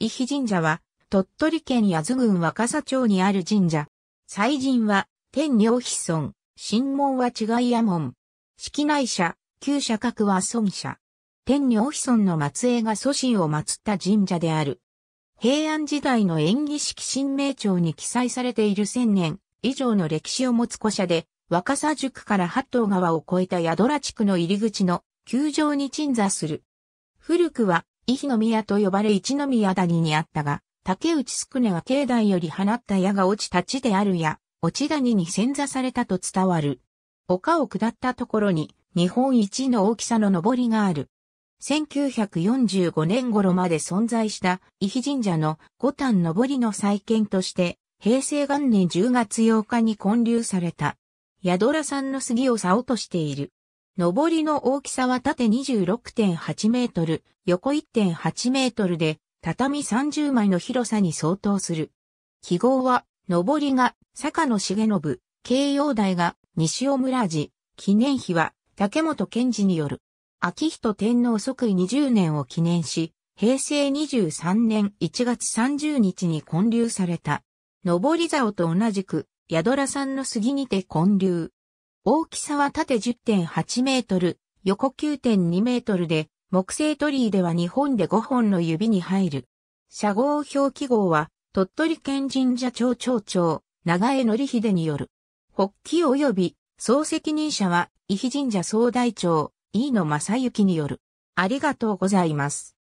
伊比神社は、鳥取県八頭郡若狭町にある神社。祭神は、天領飛村、神門は違いや門。式内社、旧社格は孫社。天領飛村の末裔が祖神を祀った神社である。平安時代の演技式神明帳に記載されている千年以上の歴史を持つ古社で、若狭塾から八頭川を越えた宿ら地区の入り口の球場に鎮座する。古くは伊比宮と呼ばれ一宮谷にあったが、竹内宿根は境内より放った矢が落ちた地であるや、落ち谷に潜座されたと伝わる。丘を下ったところに、日本一の大きさの上りがある。1945年頃まで存在した伊比神社の五反上りの再建として、平成元年10月8日に建立された。宿良さんの杉を竿としている。上りの大きさは縦26.8メートル、横1.8メートルで、畳30枚の広さに相当する。記号は、上りが坂野重信、慶応大が西尾村寺、記念碑は竹本賢治による。秋人天皇即位20年を記念し、平成23年1月30日に建立された。上り竿と同じく、宿良さんの杉にて建立。大きさは縦10.8メートル、横9.2メートルで、木製鳥居では2本で5本の指に入る。社号表記号は、鳥取県神社町町長、長江則秀による。北起及び、総責任者は、伊比神社総大長、飯野正幸による。ありがとうございます。